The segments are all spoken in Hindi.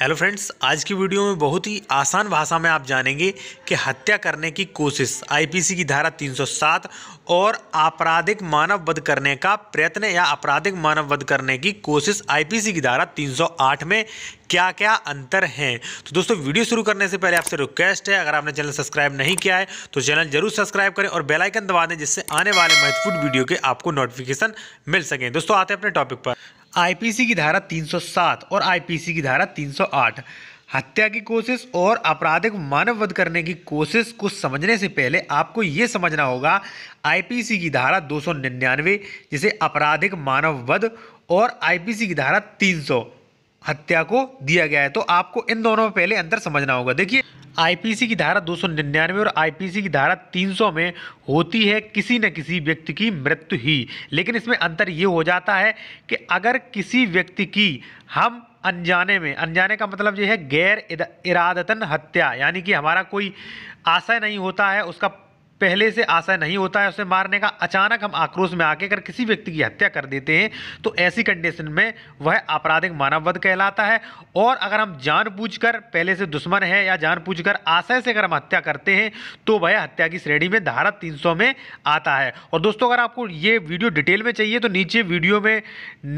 हेलो फ्रेंड्स आज की वीडियो में बहुत ही आसान भाषा में आप जानेंगे कि हत्या करने की कोशिश आईपीसी की धारा 307 और आपराधिक मानव वध करने का प्रयत्न या आपराधिक मानव वध करने की कोशिश आईपीसी की धारा 308 में क्या क्या अंतर हैं तो दोस्तों वीडियो शुरू करने से पहले आपसे रिक्वेस्ट है अगर आपने चैनल सब्सक्राइब नहीं किया है तो चैनल जरूर सब्सक्राइब करें और बेलाइकन दबा दें जिससे आने वाले महत्वपूर्ण वीडियो के आपको नोटिफिकेशन मिल सकें दोस्तों आते हैं अपने टॉपिक पर आईपीसी की धारा 307 और आईपीसी की धारा 308 हत्या की कोशिश और आपराधिक मानव वध करने की कोशिश को समझने से पहले आपको ये समझना होगा आईपीसी की धारा 299 जिसे आपराधिक मानव वध और आईपीसी की धारा 300 हत्या को दिया गया है तो आपको इन दोनों में पहले अंतर समझना होगा देखिए आईपीसी की धारा 299 और आईपीसी की धारा 300 में होती है किसी न किसी व्यक्ति की मृत्यु ही लेकिन इसमें अंतर ये हो जाता है कि अगर किसी व्यक्ति की हम अनजाने में अनजाने का मतलब ये है गैर इरादतन हत्या यानी कि हमारा कोई आशय नहीं होता है उसका पहले से आशा नहीं होता है उसे मारने का अचानक हम आक्रोश में आके अगर किसी व्यक्ति की हत्या कर देते हैं तो ऐसी कंडीशन में वह आपराधिक मानववध कहलाता है और अगर हम जानबूझकर पहले से दुश्मन है या जानबूझकर आशय से अगर हम हत्या करते हैं तो वह हत्या की श्रेणी में धारा 300 में आता है और दोस्तों अगर आपको ये वीडियो डिटेल में चाहिए तो नीचे वीडियो में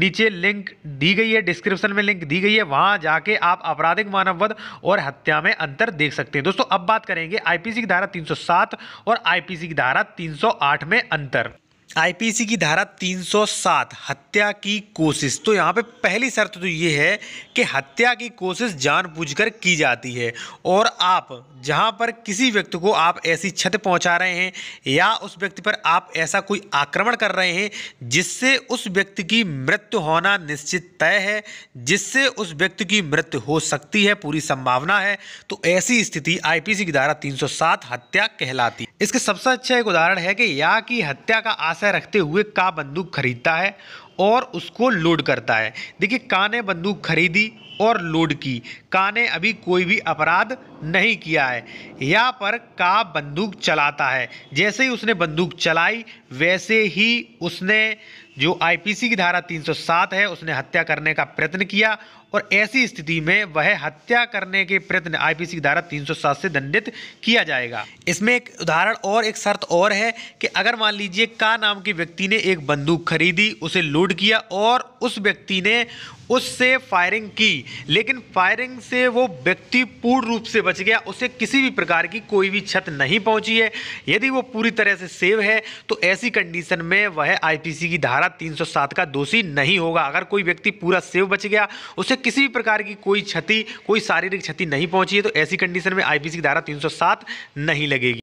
नीचे लिंक दी गई है डिस्क्रिप्शन में लिंक दी गई है वहाँ जाके आप आपराधिक मानववध और हत्या में अंतर देख सकते हैं दोस्तों अब बात करेंगे आईपीसी की धारा 307 और आई आईपीसी की धारा 308 में अंतर आईपीसी की धारा 307 हत्या की कोशिश तो यहाँ पे पहली शर्त तो ये है कि हत्या की कोशिश जानबूझकर की जाती है और आप जहाँ पर किसी व्यक्ति को आप ऐसी क्षति पहुँचा रहे हैं या उस व्यक्ति पर आप ऐसा कोई आक्रमण कर रहे हैं जिससे उस व्यक्ति की मृत्यु होना निश्चित तय है जिससे उस व्यक्ति की मृत्यु हो सकती है पूरी संभावना है तो ऐसी स्थिति आई की धारा तीन हत्या कहलाती इसके सबसे अच्छा एक उदाहरण है कि या की हत्या का आशा रखते हुए का बंदूक खरीदता है और उसको लोड करता है देखिए का ने बंदूक खरीदी और लोड की का ने अभी कोई भी अपराध नहीं किया है यहाँ पर का बंदूक चलाता है जैसे ही उसने बंदूक चलाई वैसे ही उसने जो आईपीसी की धारा 307 है उसने हत्या करने का प्रयत्न किया और ऐसी स्थिति में वह हत्या करने के प्रयत्न आईपीसी की धारा 307 से दंडित किया जाएगा इसमें एक उदाहरण और एक शर्त और है कि अगर मान लीजिए का नाम के व्यक्ति ने एक बंदूक खरीदी उसे लूट किया और उस व्यक्ति ने उससे फायरिंग की लेकिन फायरिंग से वो व्यक्ति पूर्ण रूप से बच गया उसे किसी भी प्रकार की कोई भी छत नहीं पहुंची है यदि वो पूरी तरह से सेव है तो ऐसी कंडीशन में वह आईपीसी की धारा धारा 307 का दोषी नहीं होगा अगर कोई व्यक्ति पूरा सेव बच गया उसे किसी भी प्रकार की कोई क्षति कोई शारीरिक क्षति नहीं पहुंची है तो ऐसी कंडीशन में आईपीसी की धारा 307 नहीं लगेगी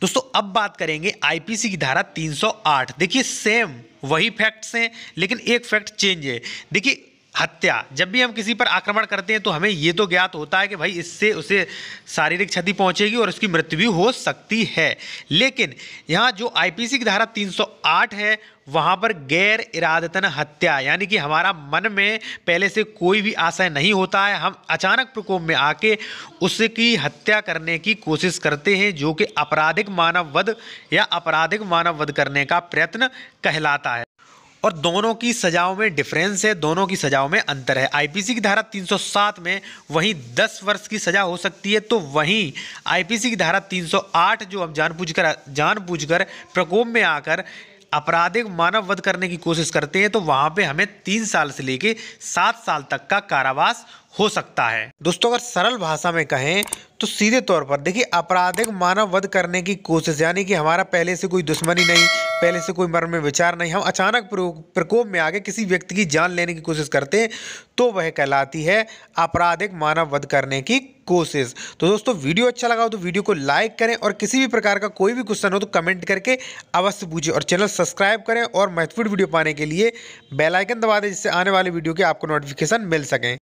दोस्तों अब बात करेंगे आईपीसी की धारा 308 देखिए सेम वही फैक्ट्स हैं लेकिन एक फैक्ट चेंज है देखिए हत्या जब भी हम किसी पर आक्रमण करते हैं तो हमें ये तो ज्ञात होता है कि भाई इससे उसे शारीरिक क्षति पहुंचेगी और उसकी मृत्यु भी हो सकती है लेकिन यहाँ जो आईपीसी की धारा 308 है वहाँ पर गैर इरादतन हत्या यानी कि हमारा मन में पहले से कोई भी आशय नहीं होता है हम अचानक प्रकोप में आके उसकी हत्या करने की कोशिश करते हैं जो कि आपराधिक मानव वध या आपराधिक मानव वध करने का प्रयत्न कहलाता है और दोनों की सजाओं में डिफरेंस है दोनों की सजाओं में अंतर है आईपीसी की धारा 307 में वहीं 10 वर्ष की सजा हो सकती है तो वहीं आईपीसी की धारा 308 जो हम जानबूझकर जानबूझकर प्रकोप में आकर आपराधिक मानव वध करने की कोशिश करते हैं तो वहाँ पे हमें तीन साल से लेके सात साल तक का कारावास हो सकता है दोस्तों अगर सरल भाषा में कहें तो सीधे तौर पर देखिए आपराधिक मानव वध करने की कोशिश यानी कि हमारा पहले से कोई दुश्मनी नहीं पहले से कोई मर्म में विचार नहीं हम अचानक प्रकोप में आगे किसी व्यक्ति की जान लेने की कोशिश करते हैं तो वह कहलाती है आपराधिक मानव वध करने की कोशिश तो दोस्तों वीडियो अच्छा लगा हो तो वीडियो को लाइक करें और किसी भी प्रकार का कोई भी क्वेश्चन हो तो कमेंट करके अवश्य पूछें और चैनल सब्सक्राइब करें और महत्वपूर्ण वीडियो पाने के लिए बेलाइकन दबा दें जिससे आने वाले वीडियो के आपको नोटिफिकेशन मिल सकें